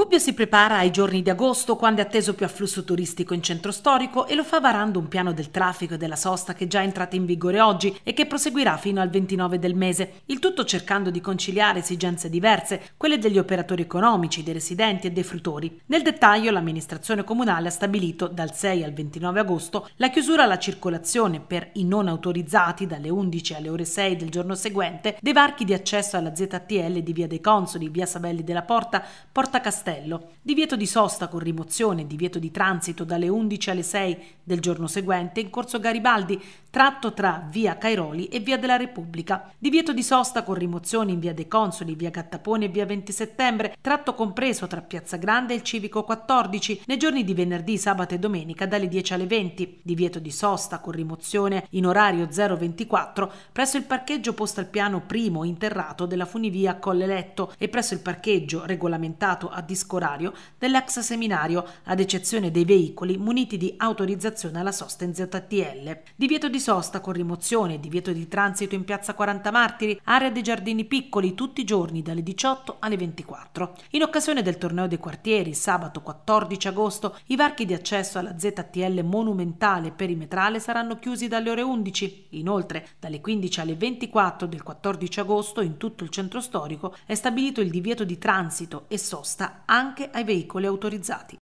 Gubbio si prepara ai giorni di agosto, quando è atteso più afflusso turistico in centro storico e lo fa varando un piano del traffico e della sosta che è già entrata in vigore oggi e che proseguirà fino al 29 del mese, il tutto cercando di conciliare esigenze diverse, quelle degli operatori economici, dei residenti e dei fruttori. Nel dettaglio l'amministrazione comunale ha stabilito dal 6 al 29 agosto la chiusura alla circolazione per i non autorizzati dalle 11 alle ore 6 del giorno seguente dei varchi di accesso alla ZTL di Via dei Consoli, Via Sabelli della Porta, Porta Castello castello, divieto di sosta con rimozione divieto di transito dalle 11 alle 6 del giorno seguente in corso Garibaldi, tratto tra via Cairoli e via della Repubblica, divieto di sosta con rimozione in via dei Consoli, via Cattapone e via 20 settembre, tratto compreso tra Piazza Grande e il Civico 14, nei giorni di venerdì, sabato e domenica dalle 10 alle 20, divieto di sosta con rimozione in orario 024 presso il parcheggio posto al piano primo interrato della funivia Colle Letto e presso il parcheggio regolamentato a distanza disco orario dell'ex seminario, ad eccezione dei veicoli muniti di autorizzazione alla sosta in ZTL. Divieto di sosta con rimozione, divieto di transito in piazza 40 Martiri, area dei giardini piccoli tutti i giorni dalle 18 alle 24. In occasione del torneo dei quartieri, sabato 14 agosto, i varchi di accesso alla ZTL monumentale perimetrale saranno chiusi dalle ore 11. Inoltre, dalle 15 alle 24 del 14 agosto in tutto il centro storico è stabilito il divieto di transito e sosta anche ai veicoli autorizzati.